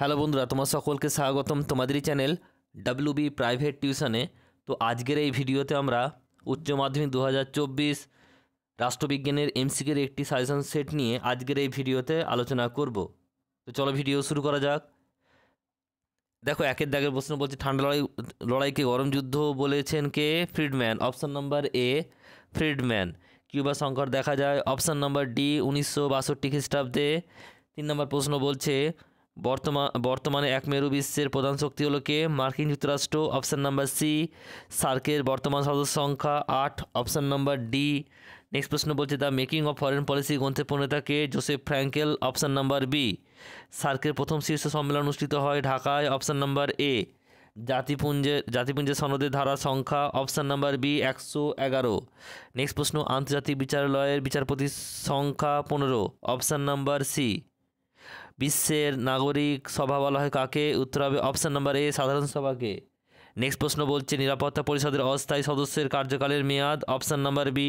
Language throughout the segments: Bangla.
হ্যালো বন্ধুরা তোমার সকলকে স্বাগতম তোমাদেরই চ্যানেল ডাব্লিউ বি প্রাইভেট টিউশনে তো আজকের এই ভিডিওতে আমরা উচ্চ মাধ্যমিক দু রাষ্ট্রবিজ্ঞানের এমসিকের একটি সাজেশন সেট নিয়ে আজকের এই ভিডিওতে আলোচনা করব তো চলো ভিডিও শুরু করা যাক দেখো একের দাগের প্রশ্ন বলছে ঠান্ডা লড়াই লড়াইকে গরম যুদ্ধ বলেছেন কে Friedman option number A Friedman Cuba সংকট দেখা যায় অপশান নাম্বার ডি উনিশশো বাষট্টি খ্রিস্টাব্দে তিন নম্বর প্রশ্ন বলছে বর্তমান বর্তমানে এক মেরু বিশ্বের প্রধান শক্তি হলো কে মার্কিন যুক্তরাষ্ট্র অপশান নাম্বার সি সার্কের বর্তমান সদস্য সংখ্যা আট অপশান নাম্বার ডি নেক্সট প্রশ্ন বলছে the making of foreign policy গ্রন্থে প্রণেতাকে Joseph Frankel option number B সার্কের প্রথম শীর্ষ সম্মেলন অনুষ্ঠিত হয় ঢাকায় অপশান নাম্বার এ জাতিপুঞ্জের জাতিপুঞ্জের সনদের ধারা সংখ্যা অপশান নাম্বার বি একশো এগারো নেক্সট প্রশ্ন আন্তর্জাতিক বিচারালয়ের বিচারপতির সংখ্যা পনেরো অপশান নাম্বার সি বিশ্বের নাগরিক সভা বলা হয় কাকে উত্তর হবে অপশান নাম্বার এ সাধারণ সভাকে নেক্সট প্রশ্ন বলছে নিরাপত্তা পরিষদের অস্থায়ী সদস্যের কার্যকালের মেয়াদ অপশান নাম্বার বি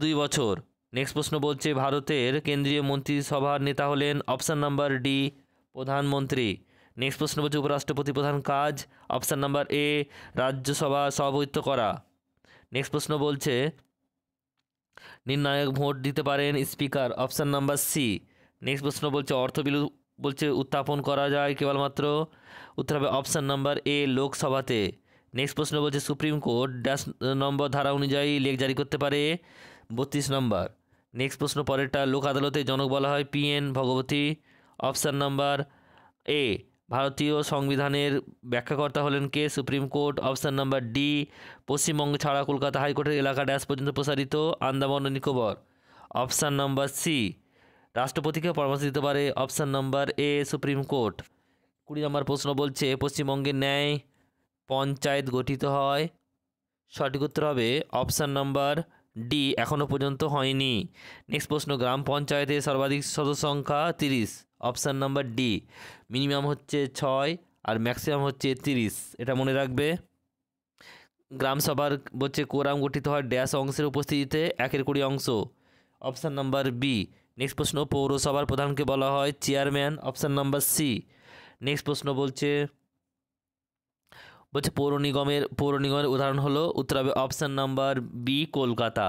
দুই বছর নেক্সট প্রশ্ন বলছে ভারতের কেন্দ্রীয় মন্ত্রিসভার নেতা হলেন অপশান নাম্বার ডি প্রধানমন্ত্রী নেক্সট প্রশ্ন বলছে উপরাষ্ট্রপতি প্রধান কাজ অপশান নাম্বার এ রাজ্যসভা সভাপতিত্ব করা নেক্সট প্রশ্ন বলছে নির্ণায়ক ভোট দিতে পারেন speaker option number C next প্রশ্ন বলছে অর্থবিল বলছে উত্থাপন করা যায় কেবলমাত্র উত্তর হবে অপশান নাম্বার এ লোকসভাতে নেক্সট প্রশ্ন বলছে সুপ্রিম কোর্ট ড্যাশ নম্বর ধারা অনুযায়ী লেখ জারি করতে পারে বত্রিশ নম্বর নেক্সট প্রশ্ন পরেরটা লোক আদালতে জনক বলা হয় PN Bhagwati option number A ভারতীয় সংবিধানের ব্যাখ্যাকর্তা হলেন কে supreme court option number D Paschimbanga ছাড়া কলকাতা হাইকোর্টের এলাকা ড্যাশ পর্যন্ত প্রসারিত আন্দামান ও নিকোবর অপশান নাম্বার সি রাষ্ট্রপতিকে পরামর্শ দিতে পারে option number A supreme court কুড়ি নম্বর প্রশ্ন বলছে পশ্চিমবঙ্গে ন্যায় পঞ্চায়েত গঠিত হয় সঠিক উত্তর হবে অপশান নম্বর ডি এখনও পর্যন্ত হয়নি নেক্সট প্রশ্ন গ্রাম পঞ্চায়েতে সর্বাধিক সদস্য সংখ্যা তিরিশ অপশান নাম্বার ডি মিনিমাম হচ্ছে ছয় আর ম্যাক্সিমাম হচ্ছে তিরিশ এটা মনে রাখবে গ্রাম সভার হচ্ছে কোরাম গঠিত হয় ড্যাশ অংশের উপস্থিতিতে একের কুড়ি অংশ অপশান নাম্বার বি নেক্সট প্রশ্ন পৌরসভার প্রধানকে বলা হয় chairman option number C next প্রশ্ন বলছে বলছে পৌর নিগমের পৌর নিগমের উদাহরণ হলো উত্তর হবে অপশান নাম্বার বি কলকাতা